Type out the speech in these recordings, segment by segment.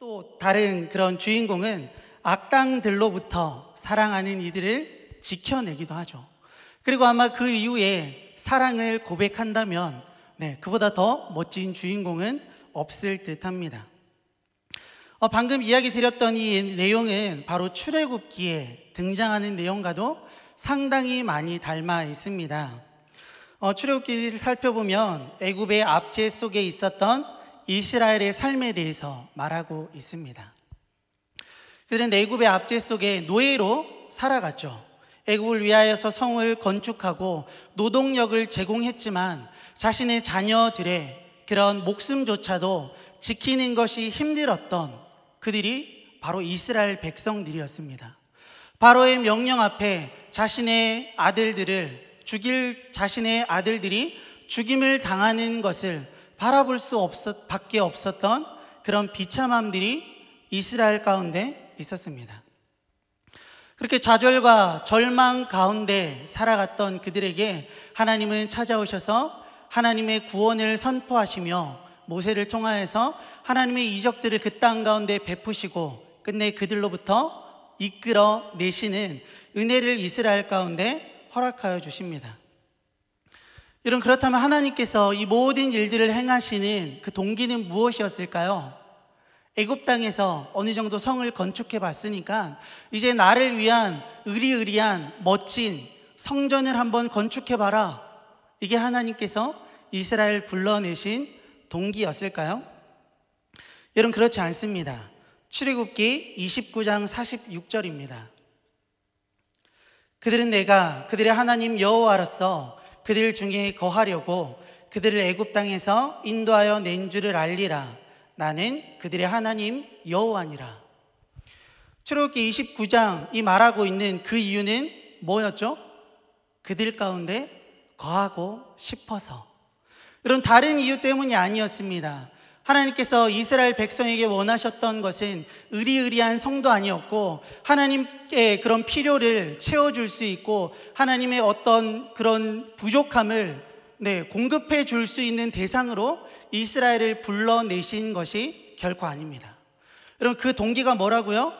또 다른 그런 주인공은 악당들로부터 사랑하는 이들을 지켜내기도 하죠. 그리고 아마 그 이후에 사랑을 고백한다면 네, 그보다 더 멋진 주인공은 없을 듯 합니다. 어, 방금 이야기 드렸던 이 내용은 바로 출애굽기에 등장하는 내용과도 상당히 많이 닮아 있습니다. 어, 출애굽기를 살펴보면 애굽의 압제 속에 있었던 이스라엘의 삶에 대해서 말하고 있습니다. 그들은 애굽의 압제 속에 노예로 살아갔죠. 애굽을 위하여서 성을 건축하고 노동력을 제공했지만 자신의 자녀들의 그런 목숨조차도 지키는 것이 힘들었던 그들이 바로 이스라엘 백성들이었습니다. 바로의 명령 앞에 자신의 아들들을 죽일 자신의 아들들이 죽임을 당하는 것을 바라볼 수 없었, 밖에 없었던 그런 비참함들이 이스라엘 가운데 있었습니다. 그렇게 좌절과 절망 가운데 살아갔던 그들에게 하나님은 찾아오셔서 하나님의 구원을 선포하시며 모세를 통하여서 하나님의 이적들을 그 땅 가운데 베푸시고 끝내 그들로부터 이끌어 내시는 은혜를 이스라엘 가운데 허락하여 주십니다. 여러분 그렇다면 하나님께서 이 모든 일들을 행하시는 그 동기는 무엇이었을까요? 애굽 땅에서 어느 정도 성을 건축해 봤으니까 이제 나를 위한 의리의리한 멋진 성전을 한번 건축해 봐라. 이게 하나님께서 이스라엘 불러내신 동기였을까요? 여러분 그렇지 않습니다. 출애굽기 29장 46절입니다. 그들은 내가 그들의 하나님 여호와로서 그들 중에 거하려고 그들을 애굽 땅에서 인도하여 낸 줄을 알리라 나는 그들의 하나님 여호와니라 출애굽기 29장이 말하고 있는 그 이유는 뭐였죠? 그들 가운데 거하고 싶어서 이런 다른 이유 때문이 아니었습니다 하나님께서 이스라엘 백성에게 원하셨던 것은 의리의리한 성도 아니었고 하나님께 그런 필요를 채워줄 수 있고 하나님의 어떤 그런 부족함을 네, 공급해 줄 수 있는 대상으로 이스라엘을 불러내신 것이 결코 아닙니다. 여러그 동기가 뭐라고요?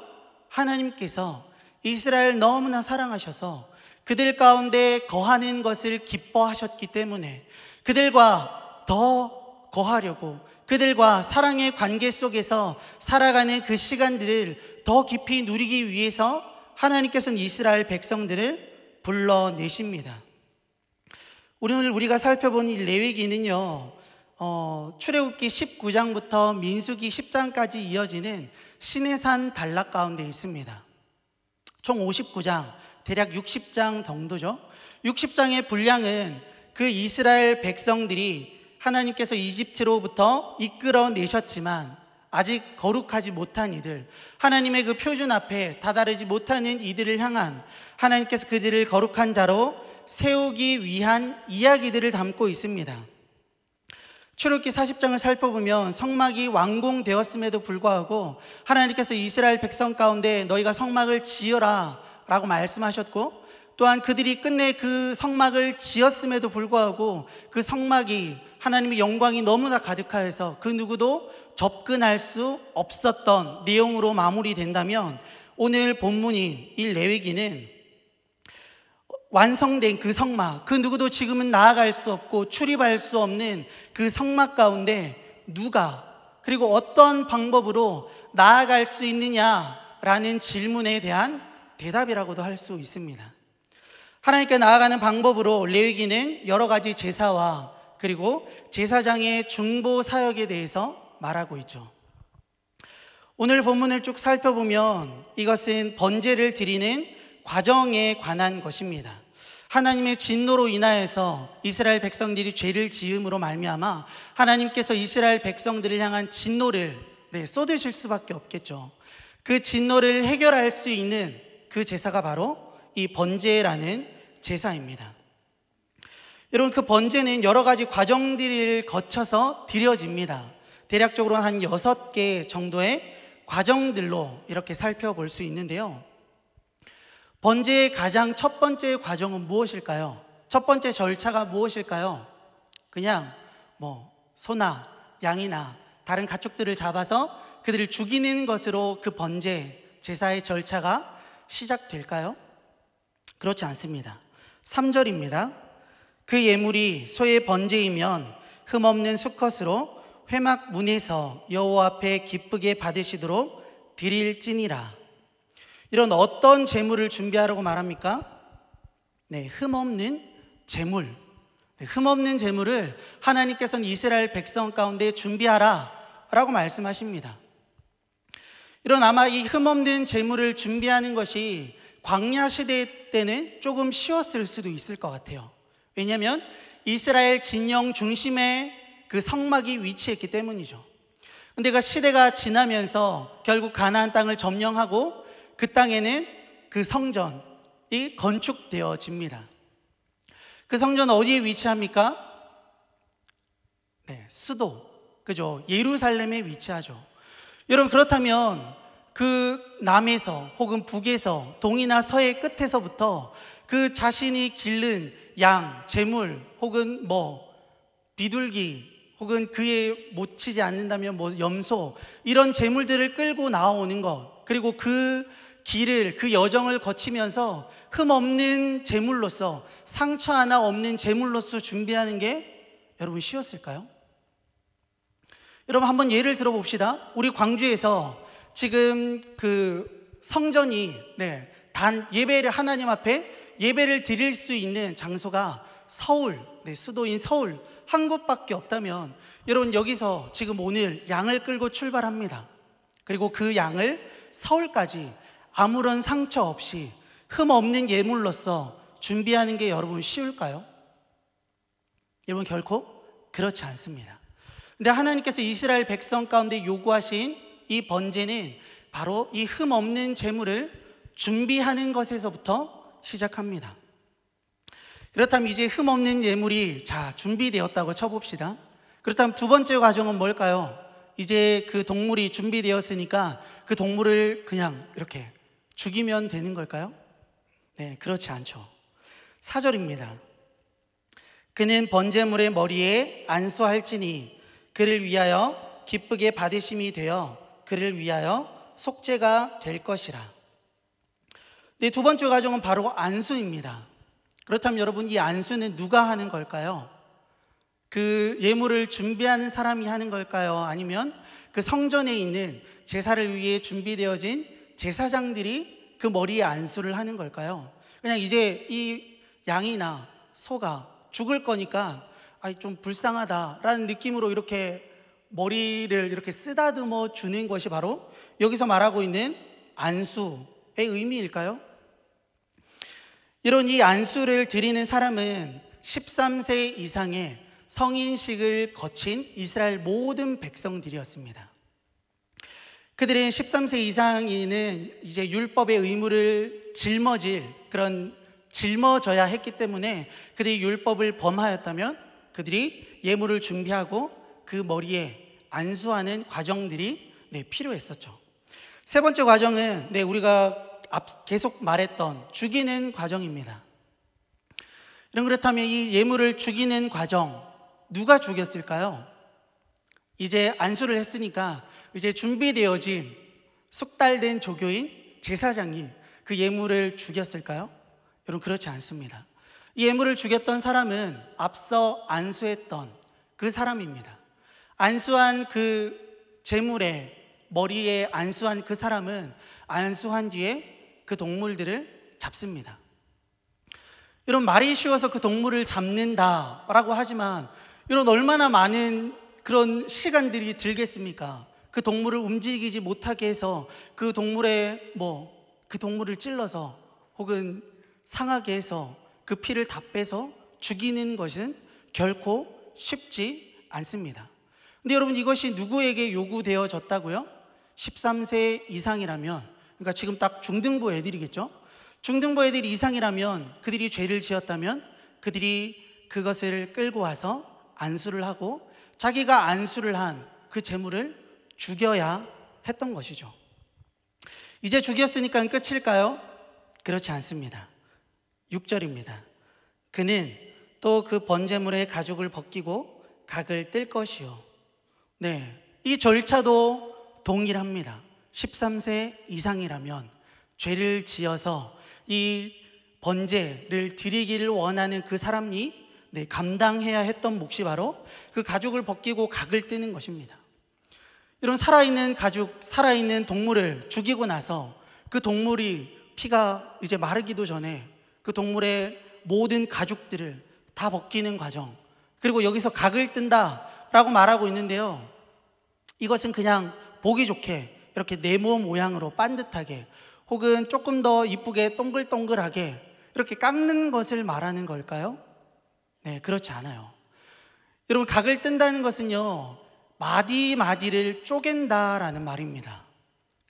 하나님께서 이스라엘 너무나 사랑하셔서 그들 가운데 거하는 것을 기뻐하셨기 때문에 그들과 더 거하려고 그들과 사랑의 관계 속에서 살아가는 그 시간들을 더 깊이 누리기 위해서 하나님께서는 이스라엘 백성들을 불러내십니다. 오늘 우리가 살펴본 이 레위기는요, 어, 출애굽기 19장부터 민수기 10장까지 이어지는 신해산 단락 가운데 있습니다. 총 59장, 대략 60장 정도죠. 60장의 분량은 그 이스라엘 백성들이 하나님께서 이집트로부터 이끌어 내셨지만 아직 거룩하지 못한 이들, 하나님의 그 표준 앞에 다다르지 못하는 이들을 향한 하나님께서 그들을 거룩한 자로 세우기 위한 이야기들을 담고 있습니다. 출애굽기 40장을 살펴보면 성막이 완공되었음에도 불구하고 하나님께서 이스라엘 백성 가운데 너희가 성막을 지어라라고 말씀하셨고 또한 그들이 끝내 그 성막을 지었음에도 불구하고 그 성막이 하나님의 영광이 너무나 가득하여서 그 누구도 접근할 수 없었던 내용으로 마무리된다면 오늘 본문인 이 레위기는 완성된 그 성막, 그 누구도 지금은 나아갈 수 없고 출입할 수 없는 그 성막 가운데 누가 그리고 어떤 방법으로 나아갈 수 있느냐라는 질문에 대한 대답이라고도 할 수 있습니다. 하나님께 나아가는 방법으로 레위기는 여러 가지 제사와 그리고 제사장의 중보 사역에 대해서 말하고 있죠. 오늘 본문을 쭉 살펴보면 이것은 번제를 드리는 과정에 관한 것입니다. 하나님의 진노로 인하여서 이스라엘 백성들이 죄를 지음으로 말미암아 하나님께서 이스라엘 백성들을 향한 진노를 네, 쏟으실 수밖에 없겠죠. 그 진노를 해결할 수 있는 그 제사가 바로 이 번제라는 제사입니다. 여러분 그 번제는 여러 가지 과정들을 거쳐서 드려집니다. 대략적으로 한 6개 정도의 과정들로 이렇게 살펴볼 수 있는데요. 번제의 가장 첫 번째 과정은 무엇일까요? 첫 번째 절차가 무엇일까요? 그냥 뭐 소나 양이나 다른 가축들을 잡아서 그들을 죽이는 것으로 그 번제 제사의 절차가 시작될까요? 그렇지 않습니다. 3절입니다. 그 예물이 소의 번제이면 흠없는 수컷으로 회막 문에서 여호와 앞에 기쁘게 받으시도록 드릴지니라. 이런 어떤 재물을 준비하라고 말합니까? 네, 흠없는 재물. 네, 흠없는 재물을 하나님께서는 이스라엘 백성 가운데 준비하라 라고 말씀하십니다. 이런 아마 이 흠없는 재물을 준비하는 것이 광야 시대 때는 조금 쉬웠을 수도 있을 것 같아요. 왜냐하면 이스라엘 진영 중심에 그 성막이 위치했기 때문이죠. 근데 그 시대가 지나면서 결국 가나안 땅을 점령하고 그 땅에는 그 성전이 건축되어집니다. 그 성전 어디에 위치합니까? 네, 수도. 그죠? 예루살렘에 위치하죠. 여러분, 그렇다면 그 남에서 혹은 북에서 동이나 서의 끝에서부터 그 자신이 기른 양, 재물 혹은 뭐 비둘기 혹은 그에 못 치지 않는다면 뭐 염소 이런 재물들을 끌고 나오는 것 그리고 그 길을 그 여정을 거치면서 흠 없는 재물로서 상처 하나 없는 재물로서 준비하는 게 여러분 쉬웠을까요? 여러분 한번 예를 들어봅시다. 우리 광주에서 지금 그 성전이 네, 단 예배를 하나님 앞에 예배를 드릴 수 있는 장소가 서울, 네, 수도인 서울 한 곳밖에 없다면 여러분 여기서 지금 오늘 양을 끌고 출발합니다. 그리고 그 양을 서울까지 아무런 상처 없이 흠 없는 예물로서 준비하는 게 여러분 쉬울까요? 여러분 결코 그렇지 않습니다. 근데 하나님께서 이스라엘 백성 가운데 요구하신 이 번제는 바로 이 흠 없는 재물을 준비하는 것에서부터 시작합니다. 그렇다면 이제 흠없는 예물이 자, 준비되었다고 쳐봅시다. 그렇다면 두 번째 과정은 뭘까요? 이제 그 동물이 준비되었으니까 그 동물을 그냥 이렇게 죽이면 되는 걸까요? 네, 그렇지 않죠. 사절입니다. 그는 번제물의 머리에 안수할지니 그를 위하여 기쁘게 받으심이 되어 그를 위하여 속죄가 될 것이라. 근두 번째 과정은 바로 안수입니다. 그렇다면 여러분 이 안수는 누가 하는 걸까요? 그 예물을 준비하는 사람이 하는 걸까요? 아니면 그 성전에 있는 제사를 위해 준비되어진 제사장들이 그 머리에 안수를 하는 걸까요? 그냥 이제 이 양이나 소가 죽을 거니까 아이 좀 불쌍하다라는 느낌으로 이렇게 머리를 이렇게 쓰다듬어 주는 것이 바로 여기서 말하고 있는 안수의 의미일까요? 이런 이 안수를 드리는 사람은 13세 이상의 성인식을 거친 이스라엘 모든 백성들이었습니다. 그들은 13세 이상인은 이제 율법의 의무를 짊어질 그런 짊어져야 했기 때문에 그들이 율법을 범하였다면 그들이 예물을 준비하고 그 머리에 안수하는 과정들이 네, 필요했었죠. 세 번째 과정은 네, 우리가 계속 말했던 죽이는 과정입니다. 이런 그렇다면 이 예물을 죽이는 과정 누가 죽였을까요? 이제 안수를 했으니까 이제 준비되어진 숙달된 조교인 제사장이 그 예물을 죽였을까요? 여러분 그렇지 않습니다. 이 예물을 죽였던 사람은 앞서 안수했던 그 사람입니다. 안수한 그 제물의 머리에 안수한 그 사람은 안수한 뒤에 그 동물들을 잡습니다. 이런 말이 쉬워서 그 동물을 잡는다라고 하지만 이런 얼마나 많은 그런 시간들이 들겠습니까? 그 동물을 움직이지 못하게 해서 그 동물의 뭐 그 동물을 찔러서 혹은 상하게 해서 그 피를 다 빼서 죽이는 것은 결코 쉽지 않습니다. 근데 여러분 이것이 누구에게 요구되어졌다고요? 13세 이상이라면 그러니까 지금 딱 중등부 애들이겠죠? 중등부 애들 이상이라면 이 그들이 죄를 지었다면 그들이 그것을 끌고 와서 안수를 하고 자기가 안수를 한 그 재물을 죽여야 했던 것이죠. 이제 죽였으니까 끝일까요? 그렇지 않습니다. 6절입니다. 그는 또 그 번제물의 가죽을 벗기고 각을 뜰 것이요. 네. 이 절차도 동일합니다. 13세 이상이라면 죄를 지어서 이 번제를 드리기를 원하는 그 사람이 네, 감당해야 했던 몫이 바로 그 가죽을 벗기고 각을 뜨는 것입니다. 이런 살아있는 가죽, 살아있는 동물을 죽이고 나서 그 동물이 피가 이제 마르기도 전에 그 동물의 모든 가죽들을 다 벗기는 과정. 그리고 여기서 각을 뜬다라고 말하고 있는데요. 이것은 그냥 보기 좋게 이렇게 네모 모양으로 반듯하게 혹은 조금 더 이쁘게 동글동글하게 이렇게 깎는 것을 말하는 걸까요? 네, 그렇지 않아요. 여러분, 각을 뜬다는 것은요, 마디 마디를 쪼갠다라는 말입니다.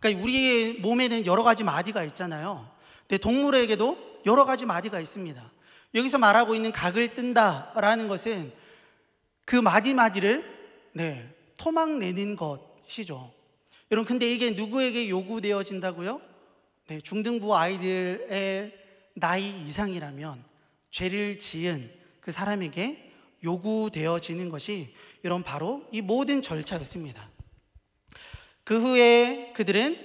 그러니까 우리의 몸에는 여러 가지 마디가 있잖아요. 근데 동물에게도 여러 가지 마디가 있습니다. 여기서 말하고 있는 각을 뜬다라는 것은 그 마디마디를 네, 토막내는 것이죠. 여러분 근데 이게 누구에게 요구되어진다고요? 네, 중등부 아이들의 나이 이상이라면 죄를 지은 그 사람에게 요구되어지는 것이 이런 바로 이 모든 절차였습니다. 그 후에 그들은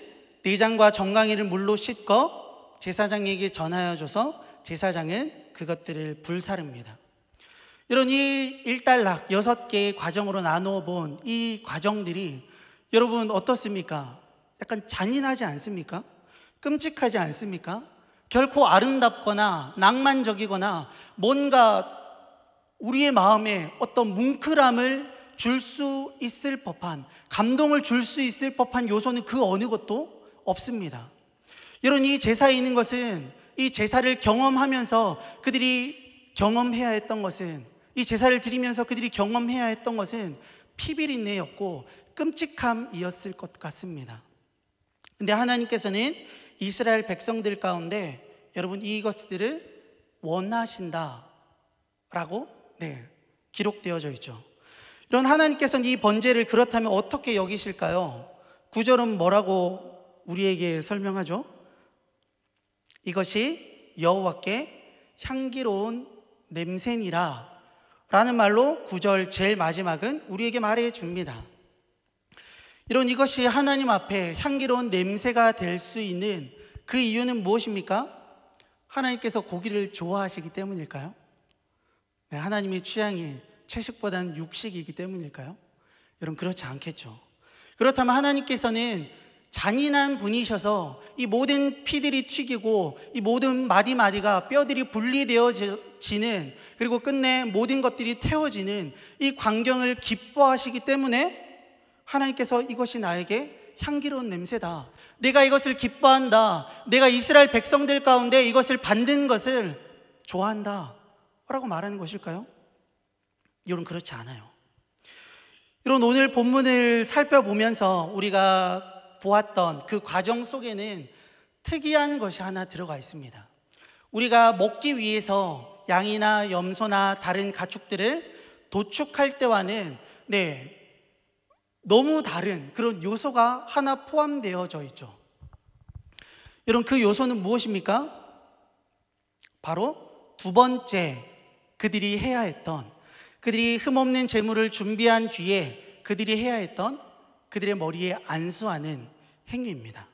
내장과 정강이를 물로 씻고 제사장에게 전하여 줘서 제사장은 그것들을 불사릅니다. 이런 이 일단락 여 개의 과정으로 나누어 본 이 과정들이 여러분 어떻습니까? 약간 잔인하지 않습니까? 끔찍하지 않습니까? 결코 아름답거나 낭만적이거나 뭔가 우리의 마음에 어떤 뭉클함을 줄 수 있을 법한 감동을 줄 수 있을 법한 요소는 그 어느 것도 없습니다. 여러분 이 제사에 있는 것은 이 제사를 경험하면서 그들이 경험해야 했던 것은 이 제사를 드리면서 그들이 경험해야 했던 것은 피비린내였고 끔찍함이었을 것 같습니다. 근데 하나님께서는 이스라엘 백성들 가운데 여러분 이것들을 원하신다라고 네, 기록되어져 있죠. 이런 하나님께서는 이 번제를 그렇다면 어떻게 여기실까요? 구절은 뭐라고 우리에게 설명하죠? 이것이 여호와께 향기로운 냄새니라 라는 말로 구절 제일 마지막은 우리에게 말해 줍니다. 이런 이것이 하나님 앞에 향기로운 냄새가 될 수 있는 그 이유는 무엇입니까? 하나님께서 고기를 좋아하시기 때문일까요? 네, 하나님의 취향이 채식보다는 육식이기 때문일까요? 여러분 그렇지 않겠죠. 그렇다면 하나님께서는 잔인한 분이셔서 이 모든 피들이 튀기고 이 모든 마디마디가 뼈들이 분리되어지는 그리고 끝내 모든 것들이 태워지는 이 광경을 기뻐하시기 때문에 하나님께서 이것이 나에게 향기로운 냄새다. 내가 이것을 기뻐한다. 내가 이스라엘 백성들 가운데 이것을 받는 것을 좋아한다. 라고 말하는 것일까요? 여러분, 그렇지 않아요. 여러분, 오늘 본문을 살펴보면서 우리가 보았던 그 과정 속에는 특이한 것이 하나 들어가 있습니다. 우리가 먹기 위해서 양이나 염소나 다른 가축들을 도축할 때와는 네, 너무 다른 그런 요소가 하나 포함되어져 있죠. 여러분, 그 요소는 무엇입니까? 바로 두 번째, 그들이 해야 했던, 그들이 흠없는 재물을 준비한 뒤에 그들이 해야 했던 그들의 머리에 안수하는 행위입니다.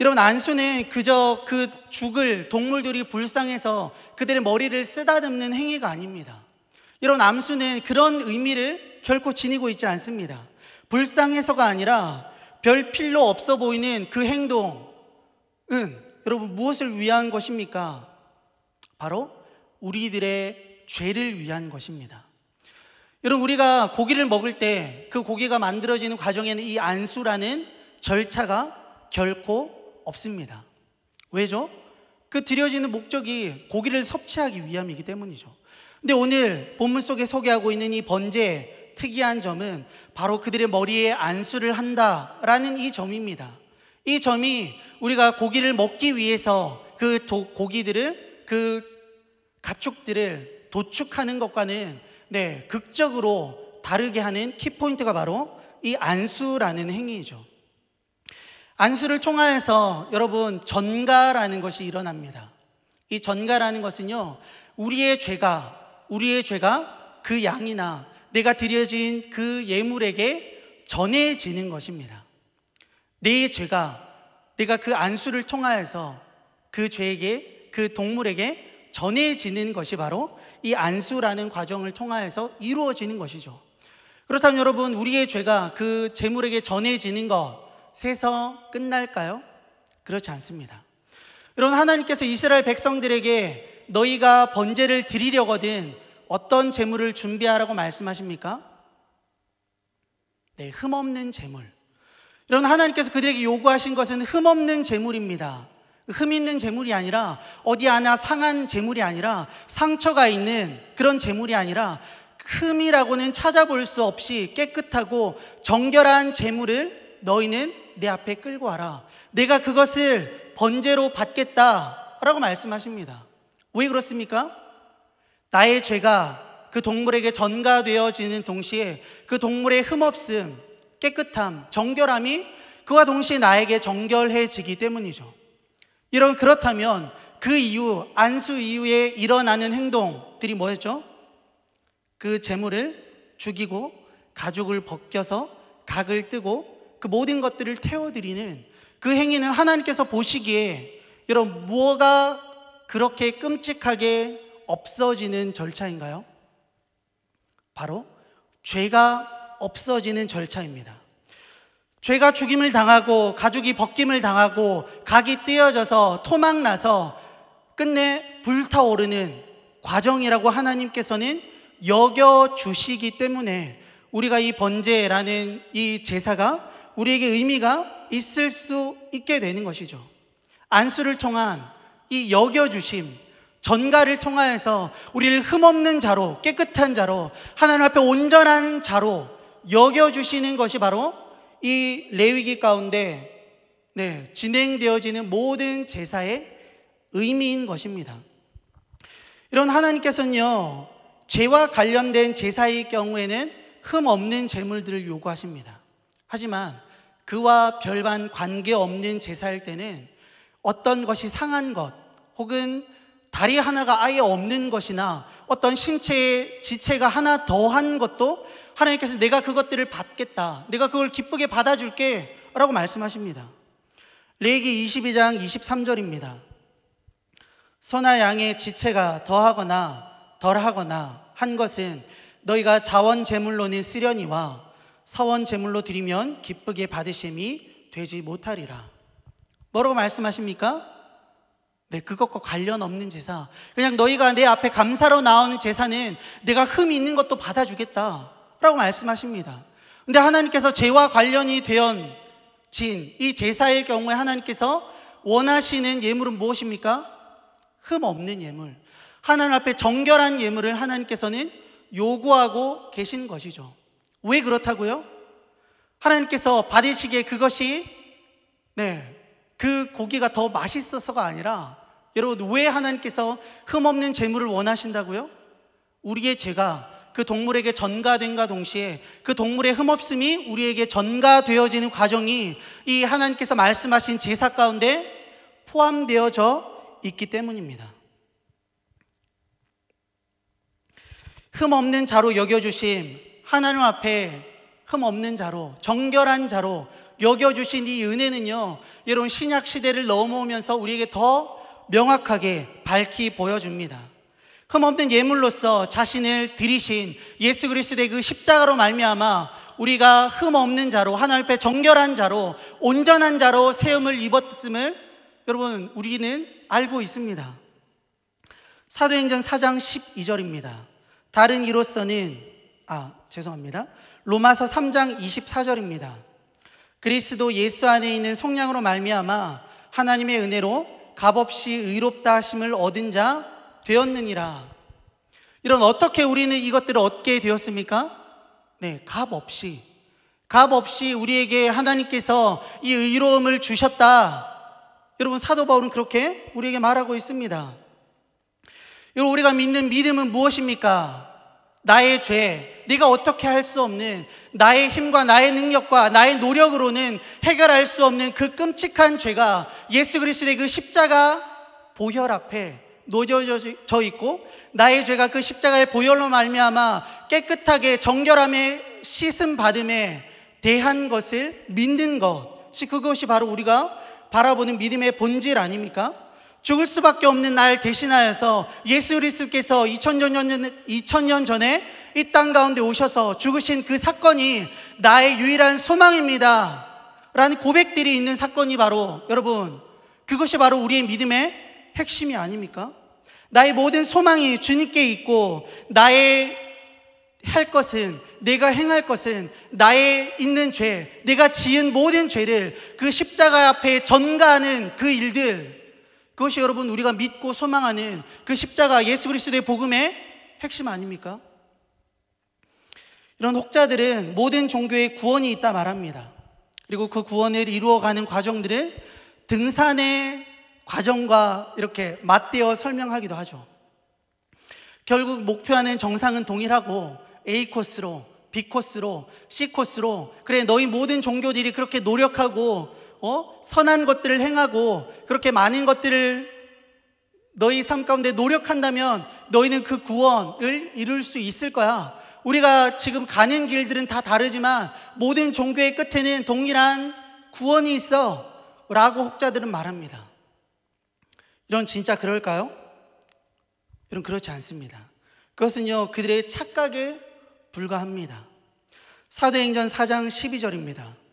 여러분, 안수는 그저 그 죽을 동물들이 불쌍해서 그들의 머리를 쓰다듬는 행위가 아닙니다. 여러 암수는 그런 의미를 결코 지니고 있지 않습니다. 불쌍해서가 아니라 별 필요 없어 보이는 그 행동은 여러분 무엇을 위한 것입니까? 바로 우리들의 죄를 위한 것입니다. 여러분 우리가 고기를 먹을 때 그 고기가 만들어지는 과정에는 이 안수라는 절차가 결코 없습니다. 왜죠? 그 드려지는 목적이 고기를 섭취하기 위함이기 때문이죠. 근데 오늘 본문 속에 소개하고 있는 이 번제 특이한 점은 바로 그들의 머리에 안수를 한다라는 이 점입니다. 이 점이 우리가 고기를 먹기 위해서 그 도, 고기들을 그 가축들을 도축하는 것과는 네, 극적으로 다르게 하는 키포인트가 바로 이 안수라는 행위죠 안수를 통하여서 여러분 전가라는 것이 일어납니다. 이 전가라는 것은요, 우리의 죄가, 우리의 죄가 그 양이나 내가 드려진 그 예물에게 전해지는 것입니다. 내 죄가 내가 그 안수를 통하여서 그 죄에게 그 동물에게 전해지는 것이 바로 이 안수라는 과정을 통하여서 이루어지는 것이죠. 그렇다면 여러분 우리의 죄가 그 재물에게 전해지는 것에서 끝날까요? 그렇지 않습니다. 여러분 하나님께서 이스라엘 백성들에게 너희가 번제를 드리려거든 어떤 재물을 준비하라고 말씀하십니까? 네, 흠없는 재물. 여러분, 하나님께서 그들에게 요구하신 것은 흠없는 재물입니다. 흠 있는 재물이 아니라 어디 하나 상한 재물이 아니라 상처가 있는 그런 재물이 아니라 흠이라고는 찾아볼 수 없이 깨끗하고 정결한 재물을 너희는 내 앞에 끌고 와라. 내가 그것을 번제로 받겠다라고 말씀하십니다. 왜 그렇습니까? 나의 죄가 그 동물에게 전가되어지는 동시에 그 동물의 흠없음, 깨끗함, 정결함이 그와 동시에 나에게 정결해지기 때문이죠. 이런 그렇다면 그 이후 안수 이후에 일어나는 행동들이 뭐였죠? 그 재물을 죽이고 가죽을 벗겨서 각을 뜨고 그 모든 것들을 태워드리는 그 행위는 하나님께서 보시기에 여러분 무엇가 그렇게 끔찍하게 없어지는 절차인가요? 바로 죄가 없어지는 절차입니다. 죄가 죽임을 당하고 가죽이 벗김을 당하고 각이 떼어져서 토막나서 끝내 불타오르는 과정이라고 하나님께서는 여겨주시기 때문에 우리가 이 번제라는 이 제사가 우리에게 의미가 있을 수 있게 되는 것이죠. 안수를 통한 이 여겨주심, 전가를 통하여서 우리를 흠없는 자로 깨끗한 자로 하나님 앞에 온전한 자로 여겨주시는 것이 바로 이 레위기 가운데 네, 진행되어지는 모든 제사의 의미인 것입니다. 이런 하나님께서는요, 죄와 관련된 제사의 경우에는 흠 없는 제물들을 요구하십니다. 하지만 그와 별반 관계 없는 제사일 때는 어떤 것이 상한 것 혹은 다리 하나가 아예 없는 것이나 어떤 신체의 지체가 하나 더한 것도 하나님께서 내가 그것들을 받겠다. 내가 그걸 기쁘게 받아줄게. 라고 말씀하십니다. 레기 22장 23절입니다. 소나 양의 지체가 더하거나 덜하거나 한 것은 너희가 자원 제물로는 쓰려니와 서원 제물로 드리면 기쁘게 받으심이 되지 못하리라. 뭐라고 말씀하십니까? 네, 그것과 관련 없는 제사. 그냥 너희가 내 앞에 감사로 나오는 제사는 내가 흠 있는 것도 받아주겠다. 라고 말씀하십니다. 근데 하나님께서 죄와 관련이 되어진 이 제사일 경우에 하나님께서 원하시는 예물은 무엇입니까? 흠 없는 예물. 하나님 앞에 정결한 예물을 하나님께서는 요구하고 계신 것이죠. 왜 그렇다고요? 하나님께서 받으시기에 그것이 네, 그 고기가 더 맛있어서가 아니라 여러분 왜 하나님께서 흠없는 재물을 원하신다고요? 우리의 죄가 그 동물에게 전가된과 동시에 그 동물의 흠없음이 우리에게 전가되어지는 과정이 이 하나님께서 말씀하신 제사 가운데 포함되어져 있기 때문입니다. 흠없는 자로 여겨주심 하나님 앞에 흠없는 자로 정결한 자로 여겨주신 이 은혜는요 여러분 신약 시대를 넘어오면서 우리에게 더 명확하게 밝히 보여줍니다. 흠없는 예물로서 자신을 들이신 예수 그리스도의 그 십자가로 말미암아 우리가 흠없는 자로 하나님 앞에 정결한 자로 온전한 자로 세움을 입었음을 여러분 우리는 알고 있습니다. 사도행전 4장 12절입니다. 다른 이로서는 아 죄송합니다. 로마서 3장 24절입니다. 그리스도 예수 안에 있는 성량으로 말미암아 하나님의 은혜로 값없이 의롭다 하심을 얻은 자 되었느니라. 이런 어떻게 우리는 이것들을 얻게 되었습니까? 네, 값 없이 값 없이 우리에게 하나님께서 이 의로움을 주셨다. 여러분 사도 바울은 그렇게 우리에게 말하고 있습니다. 여러분 우리가 믿는 믿음은 무엇입니까? 나의 죄, 네가 어떻게 할 수 없는 나의 힘과 나의 능력과 나의 노력으로는 해결할 수 없는 그 끔찍한 죄가 예수 그리스도의 그 십자가 보혈 앞에 놓여져 있고 나의 죄가 그 십자가의 보혈로 말미암아 깨끗하게 정결함에 씻음 받음에 대한 것을 믿는 것이 그것이 바로 우리가 바라보는 믿음의 본질 아닙니까? 죽을 수밖에 없는 날 대신하여서 예수 그리스께서 2000년, 2000년 전에 이 땅 가운데 오셔서 죽으신 그 사건이 나의 유일한 소망입니다. 라는 고백들이 있는 사건이 바로 여러분, 그것이 바로 우리의 믿음의 핵심이 아닙니까? 나의 모든 소망이 주님께 있고 나의 할 것은 내가 행할 것은 나의 있는 죄, 내가 지은 모든 죄를 그 십자가 앞에 전가하는 그 일들 그것이 여러분 우리가 믿고 소망하는 그 십자가 예수 그리스도의 복음의 핵심 아닙니까? 이런 혹자들은 모든 종교에 구원이 있다 말합니다. 그리고 그 구원을 이루어가는 과정들을 등산의 과정과 이렇게 맞대어 설명하기도 하죠. 결국 목표하는 정상은 동일하고 A 코스로, B 코스로, C 코스로, 그래, 너희 모든 종교들이 그렇게 노력하고 어? 선한 것들을 행하고 그렇게 많은 것들을 너희 삶 가운데 노력한다면 너희는 그 구원을 이룰 수 있을 거야. 우리가 지금 가는 길들은 다 다르지만 모든 종교의 끝에는 동일한 구원이 있어. 라고 혹자들은 말합니다. 이런 진짜 그럴까요? 이런 그렇지 않습니다. 그것은요, 그들의 착각에 불과합니다. 사도행전 4장 12절입니다.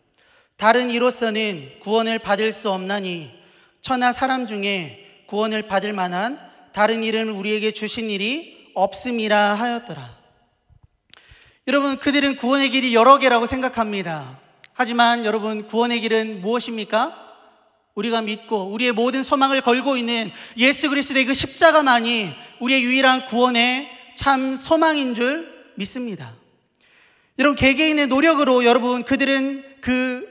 다른 이로서는 구원을 받을 수 없나니 천하 사람 중에 구원을 받을 만한 다른 이름을 우리에게 주신 일이 없음이라 하였더라. 여러분, 그들은 구원의 길이 여러 개라고 생각합니다. 하지만 여러분, 구원의 길은 무엇입니까? 우리가 믿고 우리의 모든 소망을 걸고 있는 예수 그리스도의 그 십자가만이 우리의 유일한 구원의 참 소망인 줄 믿습니다. 여러분, 개개인의 노력으로 여러분, 그들은 그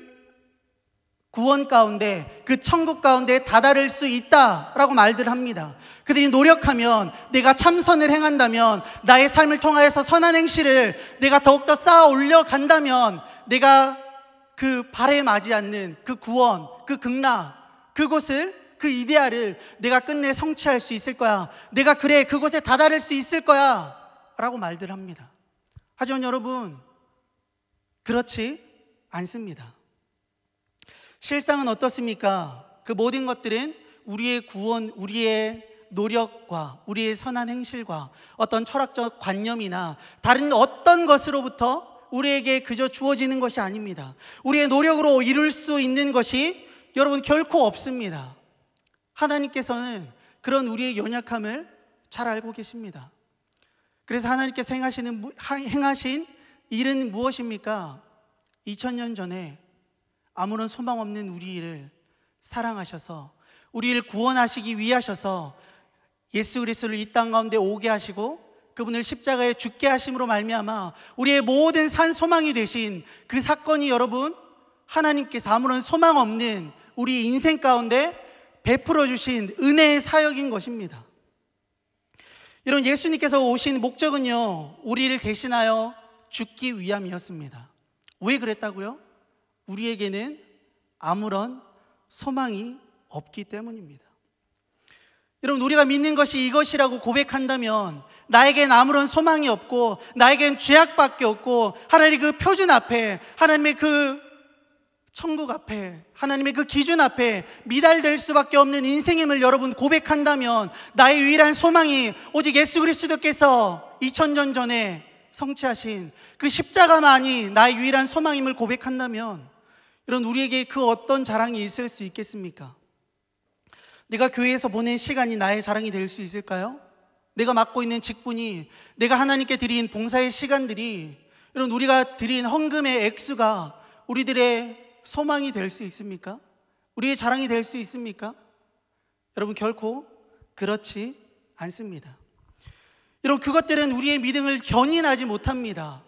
구원 가운데 그 천국 가운데 다다를 수 있다라고 말들 합니다. 그들이 노력하면 내가 참선을 행한다면 나의 삶을 통하여서 선한 행실을 내가 더욱더 쌓아 올려 간다면 내가 그 발에 맞지 않는 그 구원, 그 극락 그곳을 그 이데아를 내가 끝내 성취할 수 있을 거야. 내가 그래 그곳에 다다를 수 있을 거야라고 말들 합니다. 하지만 여러분 그렇지 않습니다. 실상은 어떻습니까? 그 모든 것들은 우리의 구원, 우리의 노력과 우리의 선한 행실과 어떤 철학적 관념이나 다른 어떤 것으로부터 우리에게 그저 주어지는 것이 아닙니다. 우리의 노력으로 이룰 수 있는 것이 여러분 결코 없습니다. 하나님께서는 그런 우리의 연약함을 잘 알고 계십니다. 그래서 하나님께서 행하시는, 행하신 일은 무엇입니까? 2000년 전에 아무런 소망 없는 우리를 사랑하셔서 우리를 구원하시기 위하셔서 예수 그리스도를 이 땅 가운데 오게 하시고 그분을 십자가에 죽게 하심으로 말미암아 우리의 모든 산 소망이 되신 그 사건이 여러분 하나님께서 아무런 소망 없는 우리 인생 가운데 베풀어 주신 은혜의 사역인 것입니다. 여러분 예수님께서 오신 목적은요 우리를 대신하여 죽기 위함이었습니다. 왜 그랬다고요? 우리에게는 아무런 소망이 없기 때문입니다. 여러분, 우리가 믿는 것이 이것이라고 고백한다면 나에겐 아무런 소망이 없고 나에겐 죄악밖에 없고 하나님의 그 표준 앞에 하나님의 그 천국 앞에 하나님의 그 기준 앞에 미달될 수밖에 없는 인생임을 여러분 고백한다면 나의 유일한 소망이 오직 예수 그리스도께서 2000년 전에 성취하신 그 십자가만이 나의 유일한 소망임을 고백한다면 그런 우리에게 그 어떤 자랑이 있을 수 있겠습니까? 내가 교회에서 보낸 시간이 나의 자랑이 될 수 있을까요? 내가 맡고 있는 직분이 내가 하나님께 드린 봉사의 시간들이 여러 우리가 드린 헌금의 액수가 우리들의 소망이 될 수 있습니까? 우리의 자랑이 될 수 있습니까? 여러분 결코 그렇지 않습니다. 여러분 그것들은 우리의 믿음을 견인하지 못합니다.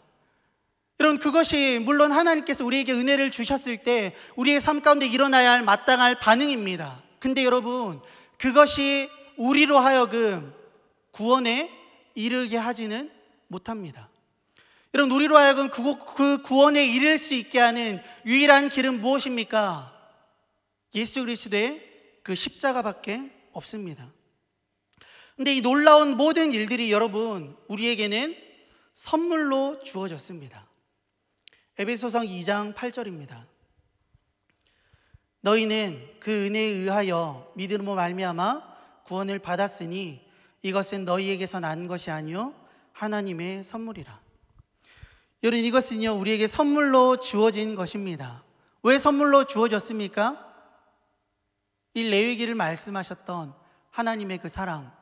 여러분 그것이 물론 하나님께서 우리에게 은혜를 주셨을 때 우리의 삶 가운데 일어나야 할 마땅할 반응입니다. 근데 여러분 그것이 우리로 하여금 구원에 이르게 하지는 못합니다. 여러분 우리로 하여금 그, 그 구원에 이를 수 있게 하는 유일한 길은 무엇입니까? 예수 그리스도의 그 십자가밖에 없습니다. 근데 이 놀라운 모든 일들이 여러분 우리에게는 선물로 주어졌습니다. 에베소상 2장 8절입니다. 너희는 그 은혜에 의하여 믿음으로 말미암아 구원을 받았으니 이것은 너희에게서 난 것이 아니요 하나님의 선물이라. 여러분 이것은요 우리에게 선물로 주어진 것입니다. 왜 선물로 주어졌습니까? 이 레위기를 말씀하셨던 하나님의 그 사랑,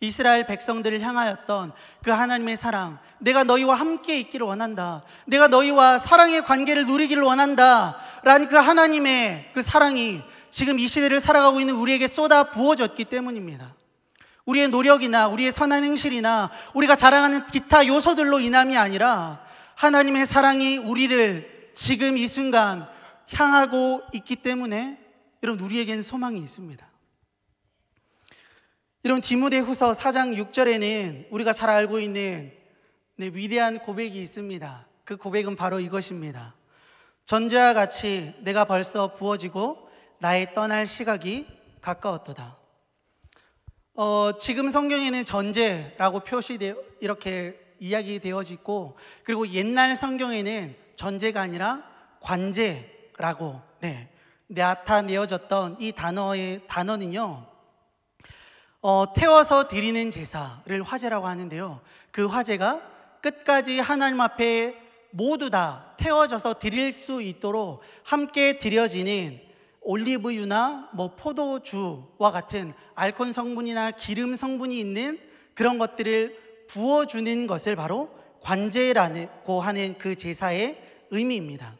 이스라엘 백성들을 향하였던 그 하나님의 사랑, 내가 너희와 함께 있기를 원한다. 내가 너희와 사랑의 관계를 누리기를 원한다. 라는 그 하나님의 그 사랑이 지금 이 시대를 살아가고 있는 우리에게 쏟아 부어졌기 때문입니다. 우리의 노력이나 우리의 선한 행실이나 우리가 자랑하는 기타 요소들로 인함이 아니라 하나님의 사랑이 우리를 지금 이 순간 향하고 있기 때문에 여러분 우리에겐 소망이 있습니다. 이런 디모데후서 4장 6절에는 우리가 잘 알고 있는 네, 위대한 고백이 있습니다. 그 고백은 바로 이것입니다. 전제와 같이 내가 벌써 부어지고 나의 떠날 시각이 가까웠도다. 어, 지금 성경에는 전제라고 표시되어 이렇게 이야기되어지고 그리고 옛날 성경에는 전제가 아니라 관제라고 네, 나타내어졌던 이 단어의 단어는요. 어, 태워서 드리는 제사를 화제라고 하는데요. 그 화제가 끝까지 하나님 앞에 모두 다 태워져서 드릴 수 있도록 함께 드려지는 올리브유나 뭐 포도주와 같은 알코올 성분이나 기름 성분이 있는 그런 것들을 부어주는 것을 바로 관제라고 하는 그 제사의 의미입니다.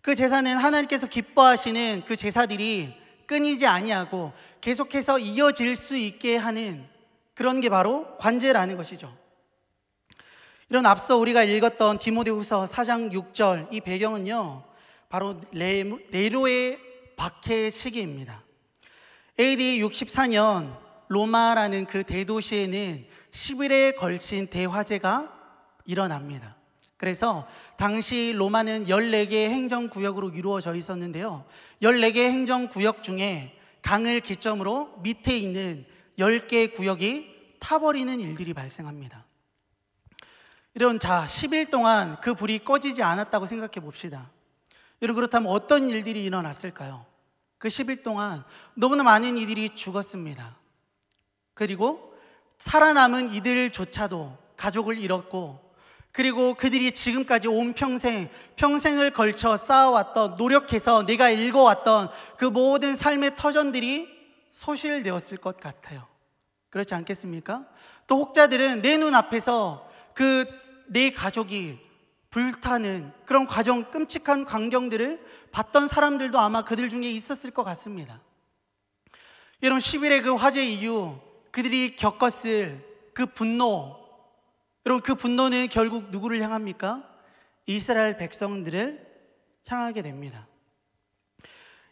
그 제사는 하나님께서 기뻐하시는 그 제사들이 끊이지 아니하고 계속해서 이어질 수 있게 하는 그런 게 바로 관제라는 것이죠. 이런 앞서 우리가 읽었던 디모데후서 4장 6절 이 배경은요. 바로 네로의 박해 시기입니다. AD 64년 로마라는 그 대도시에는 10일에 걸친 대화재가 일어납니다. 그래서 당시 로마는 14개의 행정구역으로 이루어져 있었는데요. 14개의 행정구역 중에 강을 기점으로 밑에 있는 10개의 구역이 타버리는 일들이 발생합니다. 이런 자, 10일 동안 그 불이 꺼지지 않았다고 생각해 봅시다. 여러분 그렇다면 어떤 일들이 일어났을까요? 그 10일 동안 너무나 많은 이들이 죽었습니다. 그리고 살아남은 이들조차도 가족을 잃었고 그리고 그들이 지금까지 온 평생, 평생을 걸쳐 쌓아왔던, 노력해서 내가 읽어왔던 그 모든 삶의 터전들이 소실되었을 것 같아요. 그렇지 않겠습니까? 또 혹자들은 내 눈앞에서 그 내 가족이 불타는 그런 과정, 끔찍한 광경들을 봤던 사람들도 아마 그들 중에 있었을 것 같습니다. 여러분, 10일의 그 화재 이후 그들이 겪었을 그 분노, 여러분 그 분노는 결국 누구를 향합니까? 이스라엘 백성들을 향하게 됩니다.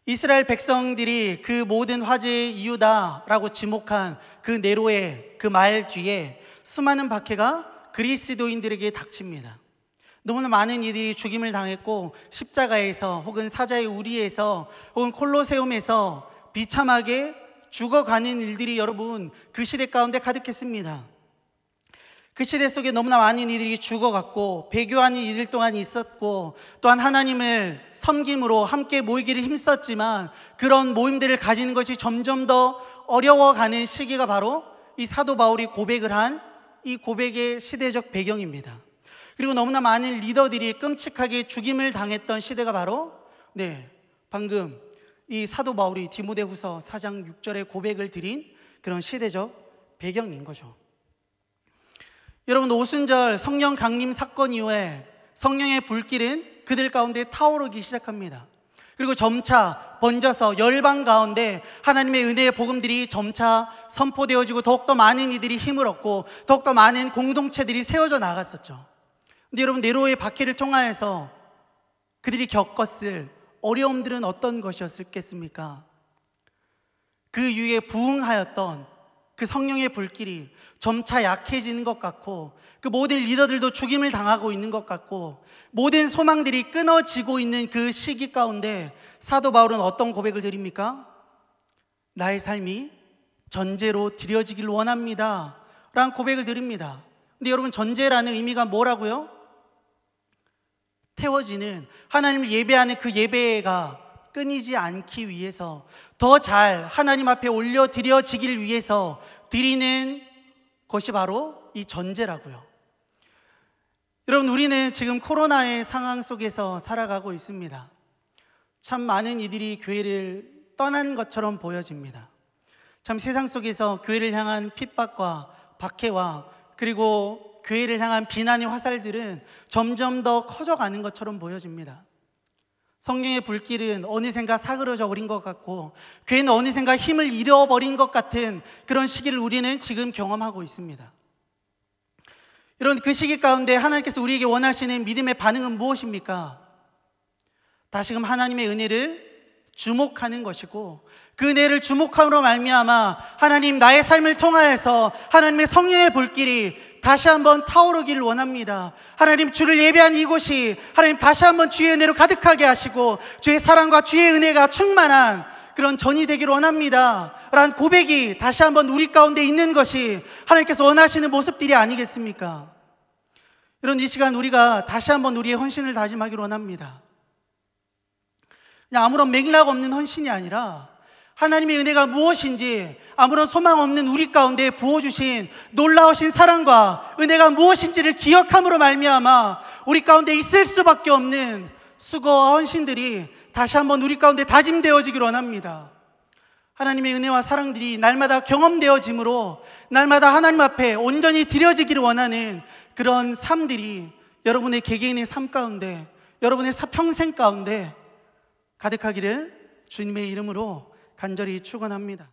이스라엘 백성들이 그 모든 화제의 이유다라고 지목한 그 네로의 그 말 뒤에 수많은 박해가 그리스도인들에게 닥칩니다. 너무나 많은 이들이 죽임을 당했고 십자가에서 혹은 사자의 우리에서 혹은 콜로세움에서 비참하게 죽어가는 일들이 여러분 그 시대 가운데 가득했습니다. 그 시대 속에 너무나 많은 이들이 죽어갔고 배교한 이들 동안 있었고 또한 하나님을 섬김으로 함께 모이기를 힘썼지만 그런 모임들을 가지는 것이 점점 더 어려워가는 시기가 바로 이 사도 바울이 고백을 한 이 고백의 시대적 배경입니다. 그리고 너무나 많은 리더들이 끔찍하게 죽임을 당했던 시대가 바로 네 방금 이 사도 바울이 디모데후서 4장 6절에 고백을 드린 그런 시대적 배경인 거죠. 여러분 오순절 성령 강림 사건 이후에 성령의 불길은 그들 가운데 타오르기 시작합니다. 그리고 점차 번져서 열방 가운데 하나님의 은혜의 복음들이 점차 선포되어지고 더욱더 많은 이들이 힘을 얻고 더욱더 많은 공동체들이 세워져 나갔었죠. 근데 여러분 네로의 박해를 통하여서 그들이 겪었을 어려움들은 어떤 것이었겠습니까? 그 위에 부흥하였던 그 성령의 불길이 점차 약해지는 것 같고 그 모든 리더들도 죽임을 당하고 있는 것 같고 모든 소망들이 끊어지고 있는 그 시기 가운데 사도 바울은 어떤 고백을 드립니까? 나의 삶이 전제로 드려지길 원합니다. 라는 고백을 드립니다. 근데 여러분 전제라는 의미가 뭐라고요? 태워지는 하나님을 예배하는 그 예배가 끊이지 않기 위해서 더 잘 하나님 앞에 올려드려지길 위해서 드리는 것이 바로 이 전제라고요. 여러분, 우리는 지금 코로나의 상황 속에서 살아가고 있습니다. 참 많은 이들이 교회를 떠난 것처럼 보여집니다. 참 세상 속에서 교회를 향한 핍박과 박해와 그리고 교회를 향한 비난의 화살들은 점점 더 커져가는 것처럼 보여집니다. 성령의 불길은 어느샌가 사그러져 버린 것 같고 괜히 어느샌가 힘을 잃어버린 것 같은 그런 시기를 우리는 지금 경험하고 있습니다. 이런 그 시기 가운데 하나님께서 우리에게 원하시는 믿음의 반응은 무엇입니까? 다시금 하나님의 은혜를 주목하는 것이고 그 은혜를 주목함으로 말미암아 하나님 나의 삶을 통하여서 하나님의 성령의 불길이 다시 한번 타오르기를 원합니다. 하나님 주를 예배한 이곳이 하나님 다시 한번 주의 은혜로 가득하게 하시고 주의 사랑과 주의 은혜가 충만한 그런 전이 되길 원합니다. 라는 고백이 다시 한번 우리 가운데 있는 것이 하나님께서 원하시는 모습들이 아니겠습니까? 이런 이 시간 우리가 다시 한번 우리의 헌신을 다짐하기로 원합니다. 그냥 아무런 맥락 없는 헌신이 아니라 하나님의 은혜가 무엇인지 아무런 소망 없는 우리 가운데 부어주신 놀라우신 사랑과 은혜가 무엇인지를 기억함으로 말미암아 우리 가운데 있을 수밖에 없는 수고와 헌신들이 다시 한번 우리 가운데 다짐되어지길 원합니다. 하나님의 은혜와 사랑들이 날마다 경험되어지므로 날마다 하나님 앞에 온전히 드려지기를 원하는 그런 삶들이 여러분의 개개인의 삶 가운데 여러분의 평생 가운데 가득하기를 주님의 이름으로 간절히 축원합니다.